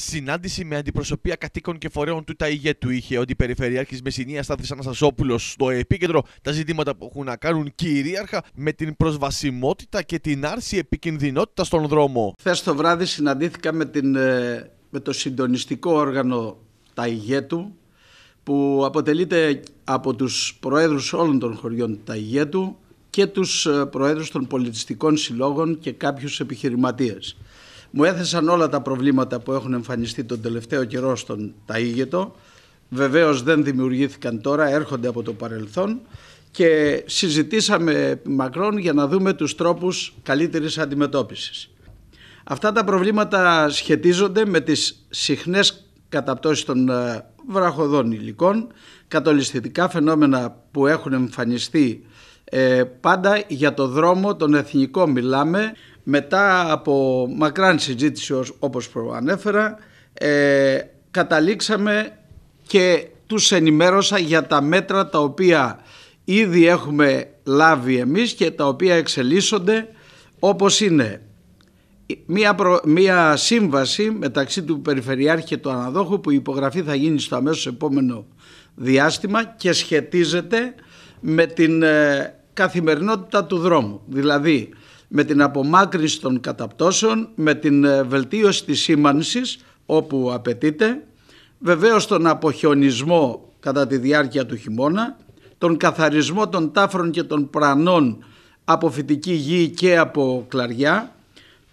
Συνάντηση με αντιπροσωπεία κατοίκων και φορέων του ΤΑΙΓΕ του είχε ο Αντιπεριφερειάρχης Μεσσηνίας Στάθης Αναστασόπουλος στο επίκεντρο τα ζητήματα που έχουν να κάνουν κυρίαρχα με την προσβασιμότητα και την άρση επικινδυνότητας στον δρόμο. Χθες το βράδυ συναντήθηκα με, την, ε, με το συντονιστικό όργανο ΤΑΙΓΕ του που αποτελείται από τους προέδρους όλων των χωριών του ΤΑΙΓΕ του και τους ε, προέδρους των πολιτιστικών συλλόγων και κάποιους επιχειρηματίες. Μου έθεσαν όλα τα προβλήματα που έχουν εμφανιστεί τον τελευταίο καιρό στον Ταΐγετο. Βεβαίως δεν δημιουργήθηκαν τώρα, έρχονται από το παρελθόν και συζητήσαμε μακρόν για να δούμε τους τρόπους καλύτερης αντιμετώπισης. Αυτά τα προβλήματα σχετίζονται με τις συχνές καταπτώσεις των ε, βραχοδών υλικών, κατολισθητικά φαινόμενα που έχουν εμφανιστεί ε, πάντα για το δρόμο, τον εθνικό μιλάμε, μετά από μακράν συζήτηση όπως προανέφερα ε, καταλήξαμε και τους ενημέρωσα για τα μέτρα τα οποία ήδη έχουμε λάβει εμείς και τα οποία εξελίσσονται όπως είναι μία, μία σύμβαση μεταξύ του Περιφερειάρχη και του Αναδόχου που η υπογραφή θα γίνει στο αμέσως επόμενο διάστημα και σχετίζεται με την ε, καθημερινότητα του δρόμου. Δηλαδή με την απομάκρυνση των καταπτώσεων, με την ε, βελτίωση της σήμανσης όπου απαιτείται, βεβαίως τον αποχιονισμό κατά τη διάρκεια του χειμώνα, τον καθαρισμό των τάφρων και των πρανών από φυτική γη και από κλαριά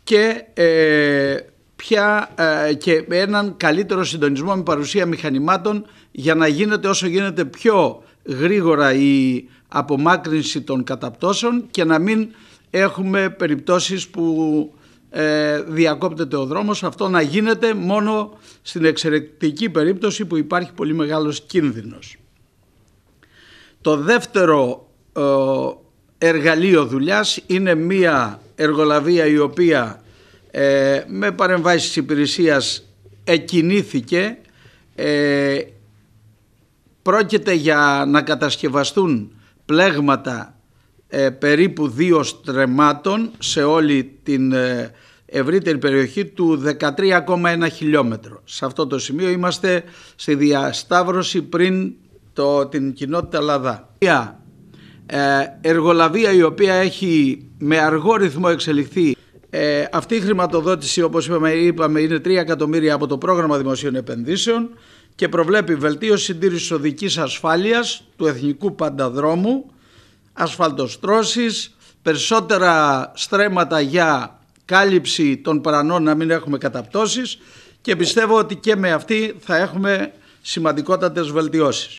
και, ε, πια, ε, και έναν καλύτερο συντονισμό με παρουσία μηχανημάτων για να γίνεται όσο γίνεται πιο γρήγορα η απομάκρυνση των καταπτώσεων και να μην έχουμε περιπτώσεις που ε, διακόπτεται ο δρόμος. Αυτό να γίνεται μόνο στην εξαιρετική περίπτωση που υπάρχει πολύ μεγάλος κίνδυνος. Το δεύτερο ε, εργαλείο δουλειάς είναι μία εργολαβία η οποία ε, με παρεμβάσεις υπηρεσίας εκκινήθηκε. Ε, πρόκειται για να κατασκευαστούν πλέγματα ε, περίπου δύο στρεμάτων σε όλη την ε, ευρύτερη περιοχή του 13,1 χιλιόμετρο. Σε αυτό το σημείο είμαστε στη διασταύρωση πριν το, την κοινότητα Λαδά. ε, εργολαβία η οποία έχει με αργό ρυθμό εξελιχθεί. Ε, αυτή η χρηματοδότηση όπως είπαμε, είπαμε είναι 3 εκατομμύρια από το πρόγραμμα δημοσίων επενδύσεων και προβλέπει βελτίωση συντήρησης οδικής ασφάλειας του εθνικού πανταδρόμου ασφαλτοστρώσεις, περισσότερα στρέμματα για κάλυψη των παρανών να μην έχουμε καταπτώσεις και πιστεύω ότι και με αυτή θα έχουμε σημαντικότατες βελτιώσεις.